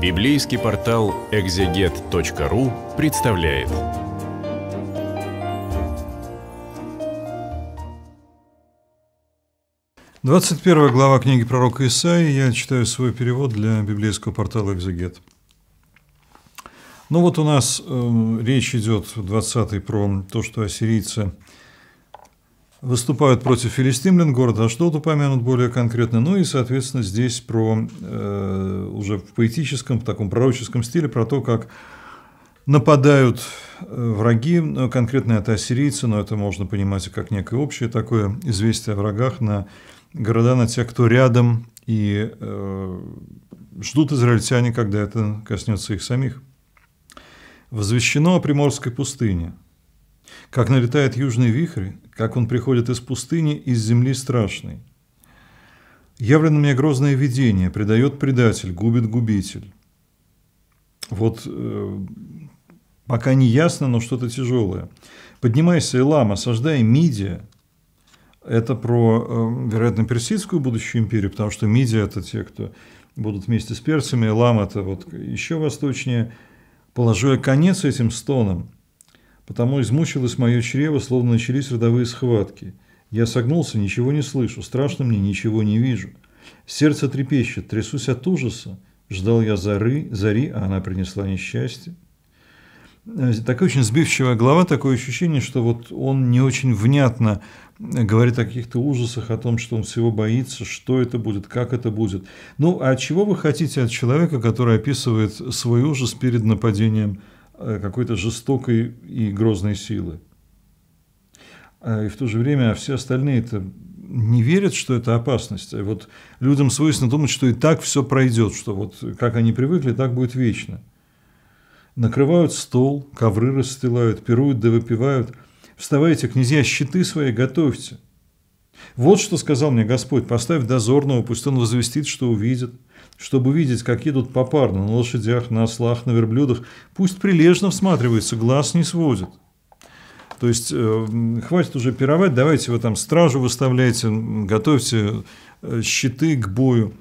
Библейский портал экзегет.ру представляет. Двадцать первая глава книги пророка Исаи. Я читаю свой перевод для библейского портала «Экзегет». Ну вот у нас э, речь идет в 20 про то, что ассирийцы – выступают против филистимлян, город Ашдод упомянут более конкретно, ну и, соответственно, здесь про э, уже в поэтическом, в таком пророческом стиле, про то, как нападают э, враги, конкретно это ассирийцы, но это можно понимать и как некое общее такое известие о врагах на города, на тех, кто рядом, и э, ждут израильтяне, когда это коснется их самих. Возвещено о Приморской пустыне, как налетает южный вихрь, как он приходит из пустыни, из земли страшной. Явлено мне грозное видение, предает предатель, губит губитель. Вот э, пока не ясно, но что-то тяжелое. Поднимайся, Элам, осаждай Мидия. Это про, э, вероятно, персидскую будущую империю, потому что Мидия – это те, кто будут вместе с персами, Элам – это вот еще восточнее. Положу я конец этим стонам – потому измучилось мое чрево, словно начались родовые схватки. Я согнулся, ничего не слышу, страшно мне, ничего не вижу. Сердце трепещет, трясусь от ужаса. Ждал я зары, зари, а она принесла несчастье. Э, такая очень сбивчивая глава, такое ощущение, что вот он не очень внятно э, говорит о каких-то ужасах, о том, что он всего боится, что это будет, как это будет. Ну, а чего вы хотите от человека, который описывает свой ужас перед нападением Э, какой-то жестокой и грозной силы. А, и в то же время все остальные это не верят, что это опасность. А вот людям свойственно думать, что и так все пройдет, что вот как они привыкли, так будет вечно. Накрывают стол, ковры расстилают, пируют да выпивают. Вставайте, князья, щиты свои готовьте – вот что сказал мне Господь, поставь дозорного, пусть он возвестит, что увидит. Чтобы видеть, как едут попарно на лошадях, на ослах, на верблюдах, пусть прилежно всматривается, глаз не сводит. То есть э, хватит уже пировать, давайте вы там стражу выставляете, готовьте э, щиты к бою.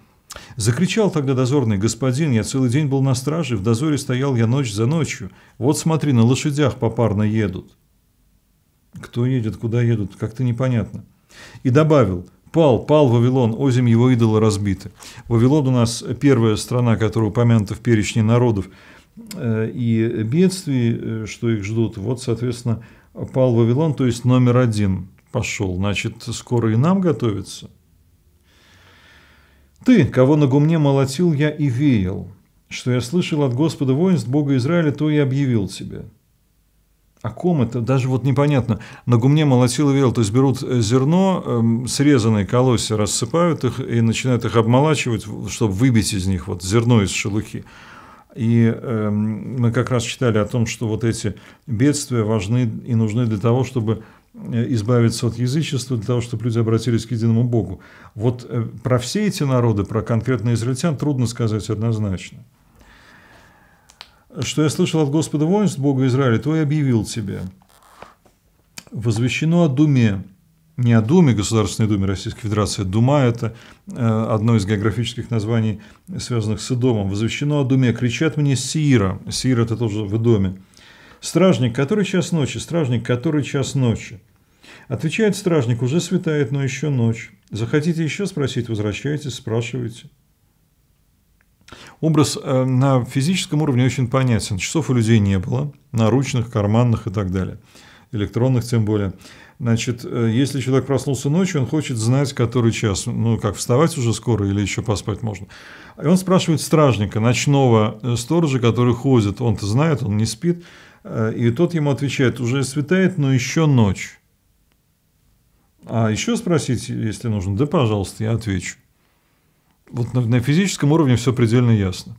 Закричал тогда дозорный, господин, я целый день был на страже, в дозоре стоял я ночь за ночью. Вот смотри, на лошадях попарно едут. Кто едет, куда едут, как-то непонятно. И добавил, Пал, пал Вавилон, озим его идолы разбиты. Вавилон у нас первая страна, которая упомянута в перечне народов э, и бедствий, э, что их ждут. Вот, соответственно, пал Вавилон, то есть номер один пошел. Значит, скоро и нам готовится. «Ты, кого на гумне молотил я и веял, что я слышал от Господа воинств Бога Израиля, то и объявил тебе. А ком это, даже вот непонятно. На гумне молотила вел, то есть берут э, зерно, эм, срезанные колосья, рассыпают их и начинают их обмолачивать, чтобы выбить из них вот зерно из шелухи. И э, мы как раз читали о том, что вот эти бедствия важны и нужны для того, чтобы э, избавиться от язычества, для того, чтобы люди обратились к единому Богу. Вот э, про все эти народы, про конкретно израильтян трудно сказать однозначно что я слышал от Господа воинств, Бога Израиля, то и объявил тебе. Возвещено о Думе, не о Думе, Государственной Думе Российской Федерации, Дума – это э, одно из географических названий, связанных с Идомом. Возвещено о Думе, кричат мне Сиира, Сиира – это тоже в доме, Стражник, который час ночи, стражник, который час ночи. Отвечает стражник, уже светает, но еще ночь. Захотите еще спросить, возвращайтесь, спрашивайте. Образ э, на физическом уровне очень понятен. Часов у людей не было, наручных, карманных и так далее, электронных тем более. Значит, э, если человек проснулся ночью, он хочет знать, который час, ну, как вставать уже скоро или еще поспать можно. И он спрашивает стражника, ночного э, сторожа, который ходит, он-то знает, он не спит, и тот ему отвечает, уже светает, но еще ночь. А еще спросить, если нужно, да, пожалуйста, я отвечу вот на, на физическом уровне все предельно ясно.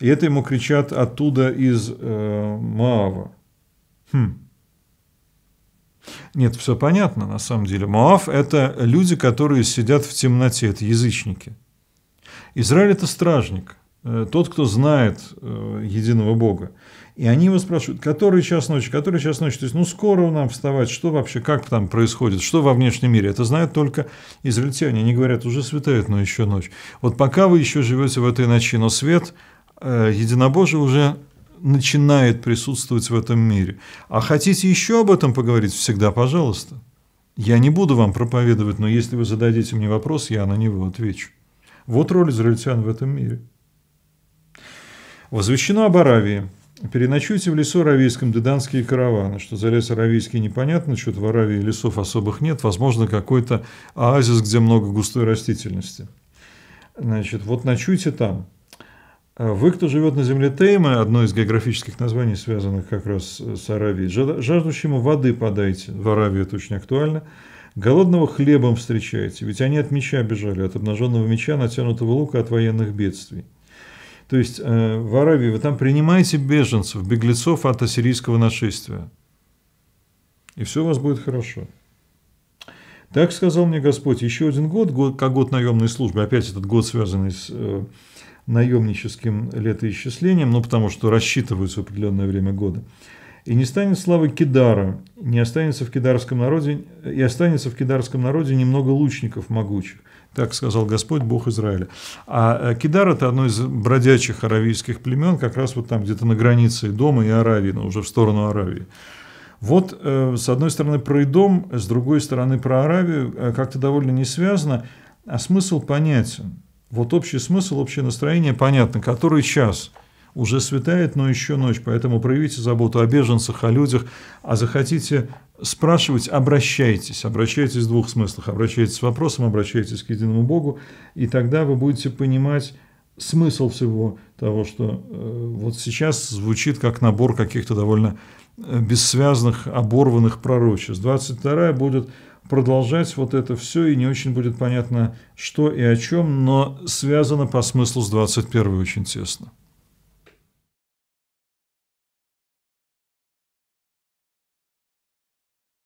И это ему кричат оттуда из э, Маава. Хм. Нет, все понятно на самом деле. Маав – это люди, которые сидят в темноте, это язычники. Израиль – это стражник. Э, тот, кто знает э, единого Бога. И они его спрашивают, который час ночи, который час ночи, то есть, ну, скоро нам вставать, что вообще, как там происходит, что во внешнем мире. Это знают только израильтяне, они говорят, уже светает, но еще ночь. Вот пока вы еще живете в этой ночи, но свет э, единобожие уже начинает присутствовать в этом мире. А хотите еще об этом поговорить, всегда пожалуйста. Я не буду вам проповедовать, но если вы зададите мне вопрос, я на него отвечу. Вот роль израильтян в этом мире – Возвещено об Аравии. Переночуйте в лесу аравийском Деданские караваны. Что за лес аравийский, непонятно. Что-то в Аравии лесов особых нет. Возможно, какой-то оазис, где много густой растительности. Значит, вот ночуйте там. Вы, кто живет на земле Тейма, одно из географических названий, связанных как раз с Аравией, жаждущему воды подайте, в Аравии это очень актуально, голодного хлебом встречайте, ведь они от меча бежали, от обнаженного меча, натянутого лука, от военных бедствий. То есть э, в Аравии вы там принимаете беженцев, беглецов от ассирийского нашествия. И все у вас будет хорошо. Так сказал мне Господь, еще один год, год как год наемной службы, опять этот год связанный с э, наемническим летоисчислением, ну потому что рассчитываются определенное время года – и не станет славы Кидара, не останется в кидарском народе, и останется в кидарском народе немного лучников могучих. Так сказал Господь, Бог Израиля. А э, Кидар – это одно из бродячих аравийских племен, как раз вот там где-то на границе Дома и Аравии, но уже в сторону Аравии. Вот, э, с одной стороны, про Идом, с другой стороны, про Аравию э, как-то довольно не связано, а смысл понятен. Вот общий смысл, общее настроение понятно, который час – уже светает, но еще ночь, поэтому проявите заботу о беженцах, о людях, а захотите спрашивать, обращайтесь. Обращайтесь в двух смыслах. Обращайтесь с вопросом, обращайтесь к единому Богу, и тогда вы будете понимать смысл всего того, что э, вот сейчас звучит как набор каких-то довольно э, бессвязных, оборванных пророчеств. 22 будет продолжать вот это все, и не очень будет понятно, что и о чем, но связано по смыслу с 21 очень тесно.